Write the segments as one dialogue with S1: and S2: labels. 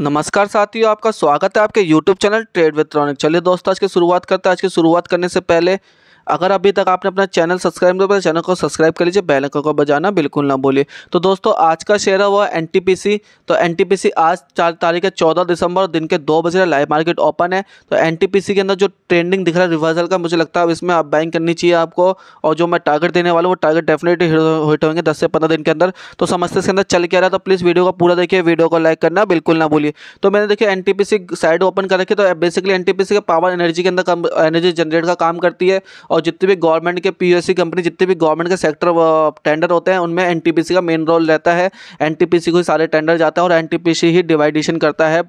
S1: नमस्कार साथियों आपका स्वागत है आपके YouTube चैनल ट्रेड वित्रॉनिक चलिए दोस्तों आज की शुरुआत करते हैं आज की शुरुआत करने से पहले अगर अभी तक आपने अपना चैनल सब्सक्राइब नहीं किया चैनल को सब्सक्राइब कर लीजिए बेल आइकन को बजाना बिल्कुल ना भूलिए तो दोस्तों आज का शेयर है वो एन तो एन आज चार तारीख है चौदह दिसंबर दिन के दो बजे लाइव मार्केट ओपन है तो एन के अंदर जो ट्रेंडिंग दिख रहा है रिवर्सल का मुझे लगता है इसमें आप बाइंग करनी चाहिए आपको और जो मैं टारगेट देने वाला हूँ वो टारगेट डेफिनेटली हिट होंगे दस से पंद्रह दिन के अंदर तो समझते इसके अंदर चल के रहा तो प्लीज़ वीडियो को पूरा देखिए वीडियो को लाइक करना बिल्कुल ना भूलिए तो मैंने देखिए एन साइड ओपन कर रखी तो basically N K power energy के अंदर एनर्जी जनरेट का काम करती है और जितनी भी गवर्नमेंट के पी कंपनी जितनी भी गवर्नमेंट के सेक्टर टेंडर होते हैं उनमें एन का मेन रोल रहता है एन को ही सारे टेंडर जाता है और एन ही डिवाइडेशन करता है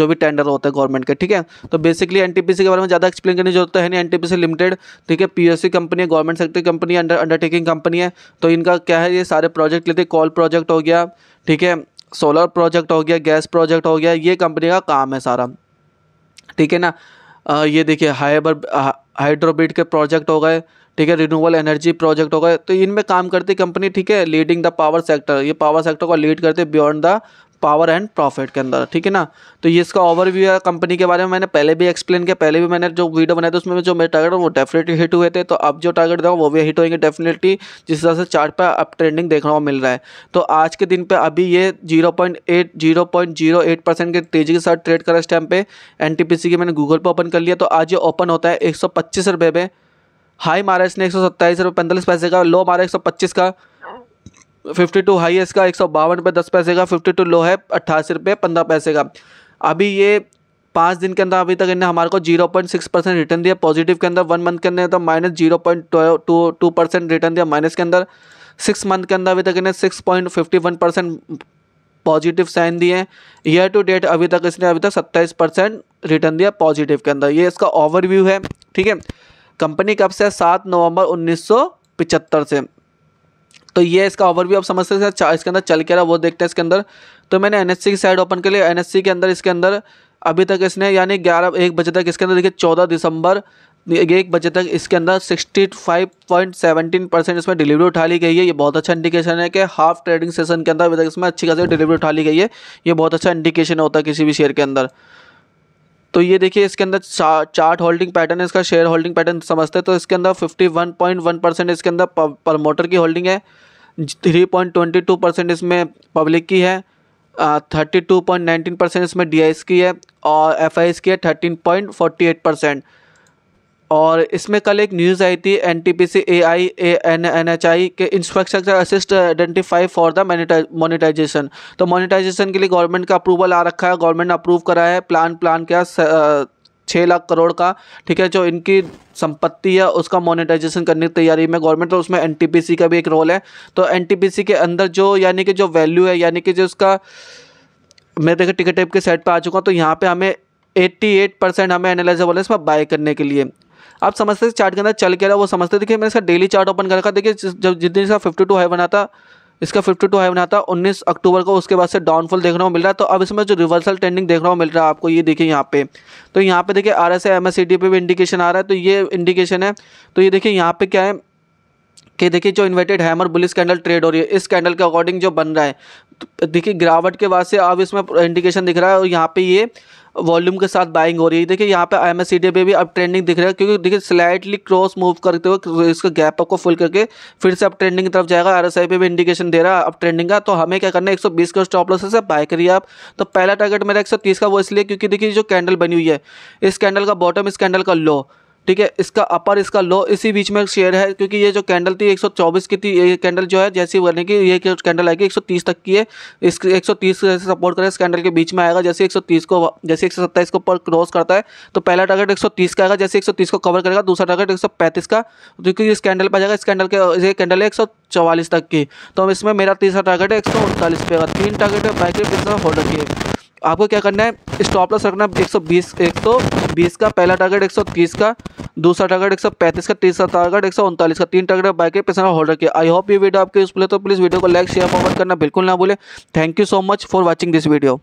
S1: जो भी टेंडर होते हैं गवर्नमेंट के ठीक है तो बेसिकली एन के बारे में ज़्यादा एक्सप्लेन करने की जरूरत है नहीं एन लिमिटेड ठीक है पी कंपनी है government sector company undertaking company है तो इनका क्या है ये सारे प्रोजेक्ट लेते कॉल प्रोजेक्ट हो गया ठीक है सोलर प्रोजेक्ट हो गया गैस प्रोजेक्ट हो गया ये कंपनी का काम है सारा ठीक है ना ये देखिए हाइबर हाइड्रोबिट के प्रोजेक्ट हो गए ठीक है रिन्यूअल एनर्जी प्रोजेक्ट हो गए तो इनमें काम करती कंपनी ठीक है लीडिंग द पावर सेक्टर ये पावर सेक्टर को लीड करते beyond the power and profit के अंदर ठीक है ना तो ये इसका ओवरव्यू है कंपनी के बारे में मैंने पहले भी एक्सप्लेन किया पहले भी मैंने जो वीडियो बनाया था उसमें जो मेरे टारगेट वो डेफिनेटली हिट हुए थे तो अब जो टारगेट था वो भी हिट होंगे डेफिनेटली जिस तरह से चार्ट पर अब ट्रेंडिंग देखने को मिल रहा है तो आज के दिन पर अभी ये zero point eight zero point zero eight percent की तेजी के साथ ट्रेड करा इस टाइम पर एन टी पी सी की मैंने गूगल पर ओपन कर लिया तो आज ये ओपन होता है एक सौ पच्चीस रुपये हाई मारा इसने एक सौ सत्ताईस रुपये पैंतालीस पैसे का लो मारा एक सौ पच्चीस का फिफ्टी टू हाई है इसका एक सौ बावन रुपये दस पैसे का फिफ्टी टू लो है अट्ठासी रुपये पंद्रह पैसे का अभी ये पाँच दिन के अंदर अभी तक इन्हें हमारे को zero point six percent return दिया पॉजिटिव के अंदर वन मंथ के अंदर तो minus zero point two two percent return दिया माइनस के अंदर सिक्स मंथ के अंदर अभी तक इन्हें six point fifty one percent positive sign दिए हैं ईयर टू डेट अभी तक इसने अभी तक सत्ताईस परसेंट रिटर्न दिया पॉजिटिव के अंदर ये इसका ओवरव्यू है ठीक है कंपनी कब से सात नवंबर उन्नीस सौ से तो ये इसका ओवरव्यू आप समझ सकते हैं इसके अंदर चल के रहा वो देखते हैं इसके अंदर तो मैंने एन की साइड ओपन के लिए एन के अंदर इसके अंदर अभी तक इसने यानी ग्यारह एक बजे तक इसके अंदर देखिए चौदह दिसंबर एक बजे तक इसके अंदर sixty five point seventeen percent इसमें डिलीवरी उठा ली गई है ये बहुत अच्छा इंडिकेशन है कि हाफ ट्रेडिंग सेशन के अंदर अभी तक इसमें अच्छी खासी डिलीवरी उठा ली गई है ये बहुत अच्छा इंडिकेशन होता है किसी भी शेयर के अंदर तो ये देखिए इसके अंदर चार्ट होल्डिंग पैटर्न है इसका शेयर होल्डिंग पैटर्न समझते हैं तो इसके अंदर fifty one point one percent इसके अंदर प्रमोटर की होल्डिंग है three point twenty two percent इसमें पब्लिक की है thirty two point nineteen percent इसमें डी की है और एफ की है thirteen point forty eight percent और इसमें कल एक न्यूज़ आई थी N T P C A I A N N H I के infrastructure assist identify for the monetization तो मोनिटाइजेशन के लिए गवर्नमेंट का अप्रूवल आ रखा है गवर्नमेंट ने अप्रूव करा है प्लान प्लान क्या छः लाख करोड़ का ठीक है जो इनकी संपत्ति है उसका मोनेटाइजेशन करने की तैयारी में गवर्नमेंट तो उसमें एन का भी एक रोल है तो एन के अंदर जो यानी कि जो वैल्यू है यानी कि जो उसका मैं देखिए टिकट टेप के सेट पर आ चुका हूँ तो यहाँ पे हमें 88 परसेंट हमें एनालाइजर है इसमें बाय करने के लिए आप समझते थे चार्ट के अंदर चल के रहा वो समझते देखिए मैंने इसका डेली चार्ट ओपन कर रखा देखिए जब जिस दिन इसका फिफ्टी टू हाई बना था इसका फिफ्टी टू हाई बना था उन्नीस अक्टूबर को उसके बाद से डाउनफॉल देखने को मिल रहा है तो अब इसमें जो रिवर्सल ट्रेंडिंग देखने को मिल रहा है आपको ये देखिए यहाँ पे तो यहाँ पे देखिए R S M S C D पे भी इंडिकेशन आ रहा है तो ये इंडिकेशन है तो ये देखिए यहाँ पे क्या है कि देखिए जो inverted hammer bullish candle trade हो रही है इस कैंडल के अकॉर्डिंग जो बन रहा है तो देखिए गिरावट के बाद से अब इसमें इंडिकेशन दिख रहा है और यहाँ पे ये वॉल्यूम के साथ बाइंग हो रही है देखिए यहाँ पे आई एम पे भी अब ट्रेंडिंग दिख रहा है क्योंकि देखिए स्लाइटली क्रॉस मूव करते हुए इसका गैप को फुल करके फिर से अब ट्रेंडिंग की तरफ जाएगा आर पे भी इंडिकेशन दे रहा है अब ट्रेंडिंग का तो हमें क्या करना है एक सौ बीस का स्टॉप लॉस से बाय करिए आप तो पहला टारगेट मेरा एक का वो इसलिए क्योंकि देखिए जो कैंडल बनी हुई है इस कैंडल का बॉटम इस कैंडल का लो ठीक है इसका अपर इसका लो इसी बीच में शेयर है क्योंकि ये जो कैंडल थी 124 की थी ये कैंडल जो है जैसी बने की ये कैंडल आएगी 130 तक की है इस 130 तीस सपोर्ट करें इस कैंडल के बीच में आएगा जैसे 130 को जैसे 127 को ऊपर क्रॉस करता है तो पहला टारगेट 130 का आएगा जैसे 130 को कवर करेगा दूसरा टारगेट एक का क्योंकि इस कैंडल पर जाएगा इस कैंडल के ये कैंडल है एक तक की तो इसमें मेरा तीसरा टारगेट है एक पे आएगा तीन टारगेट है बाइक होल्डर की आपको क्या करना है स्टॉप लॉस रखना है एक सौ बीस का पहला टारगेट 130 सौ तीस का दूसरा टारगेट एक सौ पैंतीस का तीसरा टारगेट एक सौ उनतालीस का तीन टारगेट बाइक के पैसा होल्डर किया आई होप ये वीडियो आपके यूजफुल है तो प्लीज़ वीडियो को लाइक शेयर फॉरवर्ड करना बिल्कुल ना भूले thank you so much for watching this video